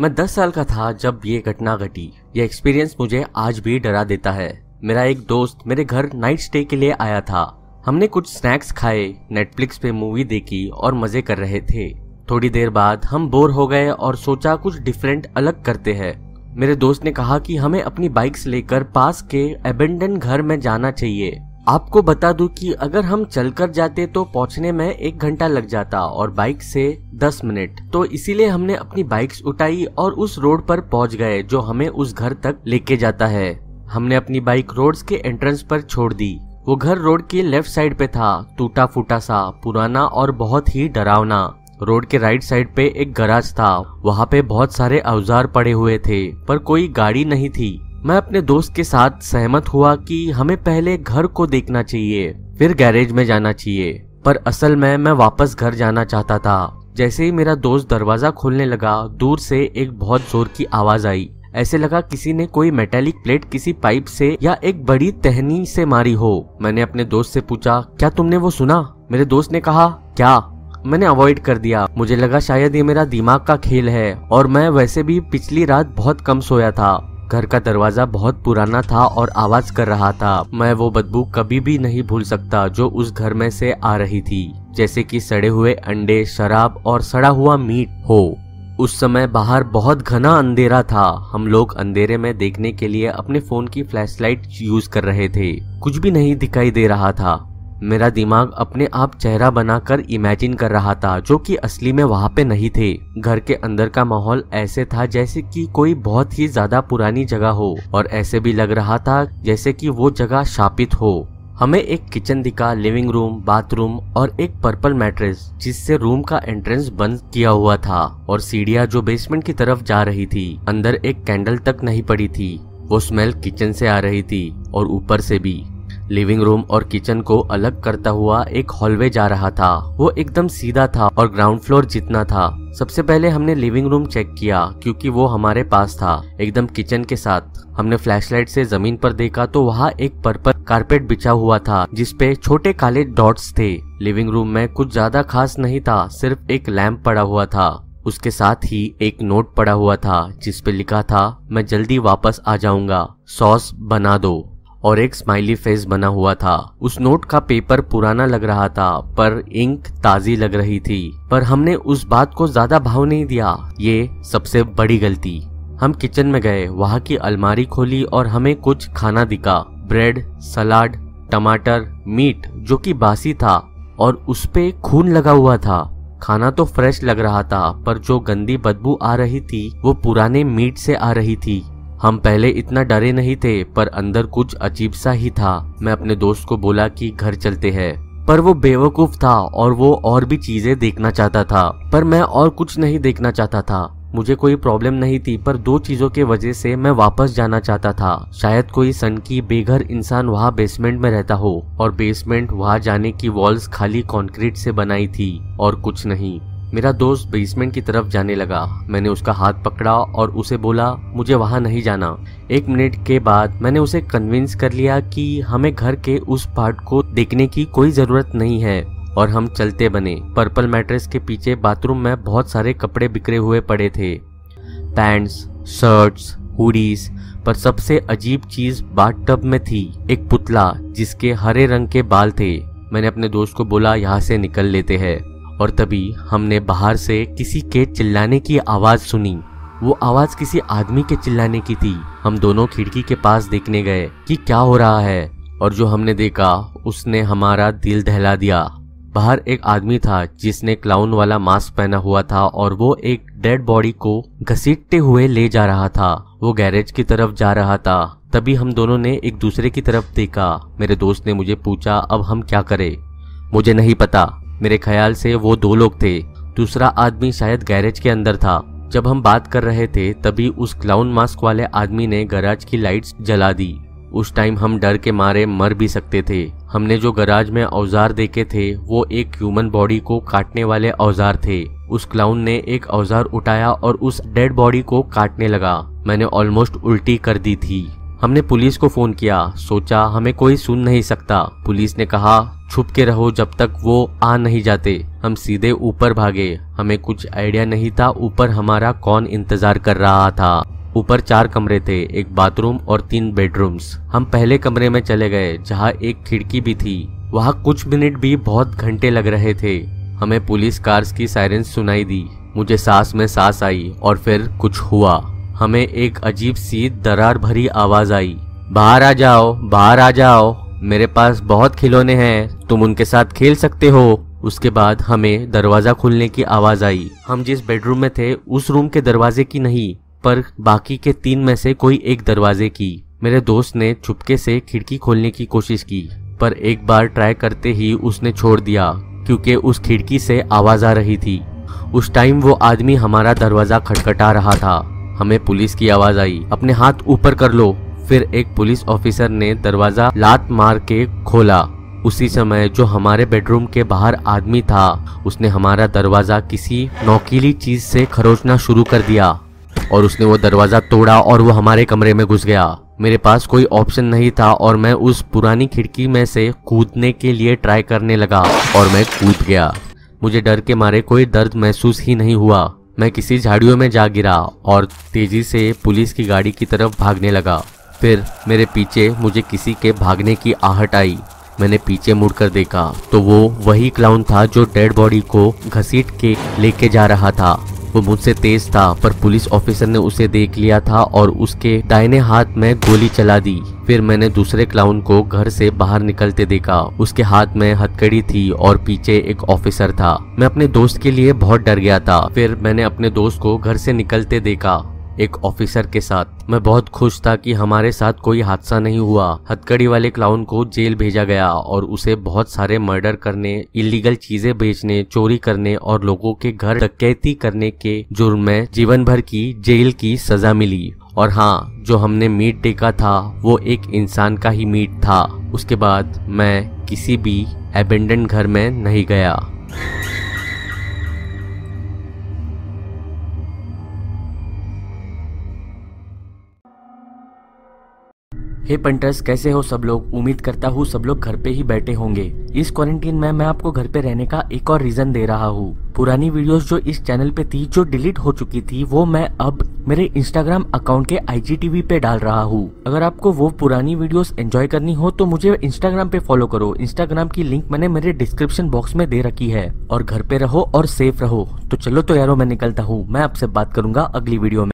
मैं 10 साल का था जब ये घटना घटी ये एक्सपीरियंस मुझे आज भी डरा देता है मेरा एक दोस्त मेरे घर नाइट स्टे के लिए आया था हमने कुछ स्नैक्स खाए नेटफ्लिक्स पे मूवी देखी और मजे कर रहे थे थोड़ी देर बाद हम बोर हो गए और सोचा कुछ डिफरेंट अलग करते हैं मेरे दोस्त ने कहा कि हमें अपनी बाइक्स लेकर पास के एबेंडन घर में जाना चाहिए आपको बता दूं कि अगर हम चलकर जाते तो पहुंचने में एक घंटा लग जाता और बाइक से दस मिनट तो इसीलिए हमने अपनी बाइक्स उठाई और उस रोड पर पहुंच गए जो हमें उस घर तक लेके जाता है हमने अपनी बाइक रोड के एंट्रेंस पर छोड़ दी वो घर रोड के लेफ्ट साइड पे था टूटा फूटा सा पुराना और बहुत ही डरावना रोड के राइट साइड पे एक गराज था वहाँ पे बहुत सारे औजार पड़े हुए थे पर कोई गाड़ी नहीं थी मैं अपने दोस्त के साथ सहमत हुआ कि हमें पहले घर को देखना चाहिए फिर गैरेज में जाना चाहिए पर असल में मैं वापस घर जाना चाहता था जैसे ही मेरा दोस्त दरवाजा खोलने लगा दूर से एक बहुत जोर की आवाज आई ऐसे लगा किसी ने कोई मेटेलिक प्लेट किसी पाइप से या एक बड़ी तहनी से मारी हो मैंने अपने दोस्त से पूछा क्या तुमने वो सुना मेरे दोस्त ने कहा क्या मैंने अवॉइड कर दिया मुझे लगा शायद ये मेरा दिमाग का खेल है और मैं वैसे भी पिछली रात बहुत कम सोया था घर का दरवाजा बहुत पुराना था और आवाज कर रहा था मैं वो बदबू कभी भी नहीं भूल सकता जो उस घर में से आ रही थी जैसे कि सड़े हुए अंडे शराब और सड़ा हुआ मीट हो उस समय बाहर बहुत घना अंधेरा था हम लोग अंधेरे में देखने के लिए अपने फोन की फ्लैशलाइट यूज कर रहे थे कुछ भी नहीं दिखाई दे रहा था मेरा दिमाग अपने आप चेहरा बनाकर इमेजिन कर रहा था जो कि असली में वहाँ पे नहीं थे घर के अंदर का माहौल ऐसे था जैसे कि कोई बहुत ही ज्यादा पुरानी जगह हो और ऐसे भी लग रहा था जैसे कि वो जगह शापित हो हमें एक किचन दिखा लिविंग रूम बाथरूम और एक पर्पल मैट्रेस जिससे रूम का एंट्रेंस बंद किया हुआ था और सीढ़िया जो बेसमेंट की तरफ जा रही थी अंदर एक कैंडल तक नहीं पड़ी थी वो स्मेल किचन से आ रही थी और ऊपर से भी लिविंग रूम और किचन को अलग करता हुआ एक हॉलवे जा रहा था वो एकदम सीधा था और ग्राउंड फ्लोर जितना था सबसे पहले हमने लिविंग रूम चेक किया क्योंकि वो हमारे पास था एकदम किचन के साथ हमने फ्लैशलाइट से जमीन पर देखा तो वहाँ एक पर्पल कारपेट बिछा हुआ था जिसपे छोटे काले डॉट्स थे लिविंग रूम में कुछ ज्यादा खास नहीं था सिर्फ एक लैम्प पड़ा हुआ था उसके साथ ही एक नोट पड़ा हुआ था जिसपे लिखा था मैं जल्दी वापस आ जाऊंगा सॉस बना दो और एक स्माइली फेस बना हुआ था उस नोट का पेपर पुराना लग रहा था पर इंक ताजी लग रही थी पर हमने उस बात को ज्यादा भाव नहीं दिया ये सबसे बड़ी गलती हम किचन में गए वहाँ की अलमारी खोली और हमें कुछ खाना दिखा ब्रेड सलाड टमाटर मीट जो कि बासी था और उस पे खून लगा हुआ था खाना तो फ्रेश लग रहा था पर जो गंदी बदबू आ रही थी वो पुराने मीट से आ रही थी हम पहले इतना डरे नहीं थे पर अंदर कुछ अजीब सा ही था मैं अपने दोस्त को बोला कि घर चलते हैं पर वो बेवकूफ था और वो और भी चीजें देखना चाहता था पर मैं और कुछ नहीं देखना चाहता था मुझे कोई प्रॉब्लम नहीं थी पर दो चीजों के वजह से मैं वापस जाना चाहता था शायद कोई सन की बेघर इंसान वहाँ बेसमेंट में रहता हो और बेसमेंट वहाँ जाने की वॉल्स खाली कंक्रीट से बनाई थी और कुछ नहीं मेरा दोस्त बेसमेंट की तरफ जाने लगा मैंने उसका हाथ पकड़ा और उसे बोला मुझे वहाँ नहीं जाना एक मिनट के बाद मैंने उसे कन्विंस कर लिया कि हमें घर के उस पार्ट को देखने की कोई ज़रूरत नहीं है और हम चलते बने पर्पल मैट्रेस के पीछे बाथरूम में बहुत सारे कपड़े बिखरे हुए पड़े थे पैंट्स शर्ट्स हुडीज पर सबसे अजीब चीज बाथटब में थी एक पुतला जिसके हरे रंग के बाल थे मैंने अपने दोस्त को बोला यहाँ से निकल लेते हैं और तभी हमने बाहर से किसी के चिल्लाने की आवाज़ सुनी वो आवाज किसी आदमी के चिल्लाने की थी हम दोनों खिड़की के पास देखने गए कि क्या हो रहा है और जो हमने देखा उसने हमारा दिल दहला दिया बाहर एक आदमी था जिसने क्लाउन वाला मास्क पहना हुआ था और वो एक डेड बॉडी को घसीटते हुए ले जा रहा था वो गैरेज की तरफ जा रहा था तभी हम दोनों ने एक दूसरे की तरफ देखा मेरे दोस्त ने मुझे पूछा अब हम क्या करें मुझे नहीं पता मेरे ख्याल से वो दो लोग थे दूसरा आदमी शायद गैरेज के अंदर था जब हम बात कर रहे थे तभी उस क्लाउन मास्क वाले आदमी ने गराज की लाइट्स जला दी उस टाइम हम डर के मारे मर भी सकते थे हमने जो गराज में औजार देखे थे वो एक ह्यूमन बॉडी को काटने वाले औजार थे उस क्लाउन ने एक औजार उठाया और उस डेड बॉडी को काटने लगा मैंने ऑलमोस्ट उल्टी कर दी थी हमने पुलिस को फोन किया सोचा हमें कोई सुन नहीं सकता पुलिस ने कहा छुप के रहो जब तक वो आ नहीं जाते हम सीधे ऊपर भागे हमें कुछ आइडिया नहीं था ऊपर हमारा कौन इंतजार कर रहा था ऊपर चार कमरे थे एक बाथरूम और तीन बेडरूम्स हम पहले कमरे में चले गए जहाँ एक खिड़की भी थी वहाँ कुछ मिनट भी बहुत घंटे लग रहे थे हमें पुलिस कार्स की सायरेंस सुनाई दी मुझे सांस में सांस आई और फिर कुछ हुआ हमें एक अजीब सी दरार भरी आवाज आई बाहर आ जाओ बाहर आ जाओ मेरे पास बहुत खिलौने हैं तुम उनके साथ खेल सकते हो उसके बाद हमें दरवाजा खोलने की आवाज आई हम जिस बेडरूम में थे उस रूम के दरवाजे की नहीं पर बाकी के तीन में से कोई एक दरवाजे की मेरे दोस्त ने चुपके से खिड़की खोलने की कोशिश की पर एक बार ट्राई करते ही उसने छोड़ दिया क्योंकि उस खिड़की से आवाज आ रही थी उस टाइम वो आदमी हमारा दरवाजा खटखटा रहा था हमें पुलिस की आवाज आई अपने हाथ ऊपर कर लो फिर एक पुलिस ऑफिसर ने दरवाजा लात मार के खोला उसी समय जो हमारे बेडरूम के बाहर आदमी था उसने हमारा दरवाजा किसी नौकीली चीज से खरोचना शुरू कर दिया और उसने वो दरवाजा तोड़ा और वो हमारे कमरे में घुस गया मेरे पास कोई ऑप्शन नहीं था और मैं उस पुरानी खिड़की में से कूदने के लिए ट्राई करने लगा और मैं कूद गया मुझे डर के मारे कोई दर्द महसूस ही नहीं हुआ मैं किसी झाड़ियों में जा गिरा और तेजी से पुलिस की गाड़ी की तरफ भागने लगा फिर मेरे पीछे मुझे किसी के भागने की आहट आई मैंने पीछे मुड़कर देखा तो वो वही क्लाउन था जो डेड बॉडी को घसीट के लेके जा रहा था वो मुझसे तेज था पर पुलिस ऑफिसर ने उसे देख लिया था और उसके दाहिने हाथ में गोली चला दी फिर मैंने दूसरे क्लाउन को घर से बाहर निकलते देखा उसके हाथ में हथकड़ी थी और पीछे एक ऑफिसर था मैं अपने दोस्त के लिए बहुत डर गया था फिर मैंने अपने दोस्त को घर से निकलते देखा एक ऑफिसर के साथ मैं बहुत खुश था कि हमारे साथ कोई हादसा नहीं हुआ हथकड़ी वाले क्लाउन को जेल भेजा गया और उसे बहुत सारे मर्डर करने इलीगल चीजें बेचने चोरी करने और लोगों के घर डकैती करने के जुर्म में जीवन भर की जेल की सजा मिली और हाँ जो हमने मीट देखा था वो एक इंसान का ही मीट था उसके बाद मैं किसी भी एबेंडेंट घर में नहीं गया हे पंटर्स कैसे हो सब लोग उम्मीद करता हूँ सब लोग घर पे ही बैठे होंगे इस क्वारंटीन में मैं आपको घर पे रहने का एक और रीजन दे रहा हूँ पुरानी वीडियोस जो इस चैनल पे थी जो डिलीट हो चुकी थी वो मैं अब मेरे इंस्टाग्राम अकाउंट के आईजीटीवी पे डाल रहा हूँ अगर आपको वो पुरानी वीडियोस एंजॉय करनी हो तो मुझे इंस्टाग्राम पे फॉलो करो इंस्टाग्राम की लिंक मैंने मेरे डिस्क्रिप्शन बॉक्स में दे रखी है और घर पे रहो और सेफ रहो तो चलो तो यारो मैं निकलता हूँ मैं आपसे बात करूंगा अगली वीडियो में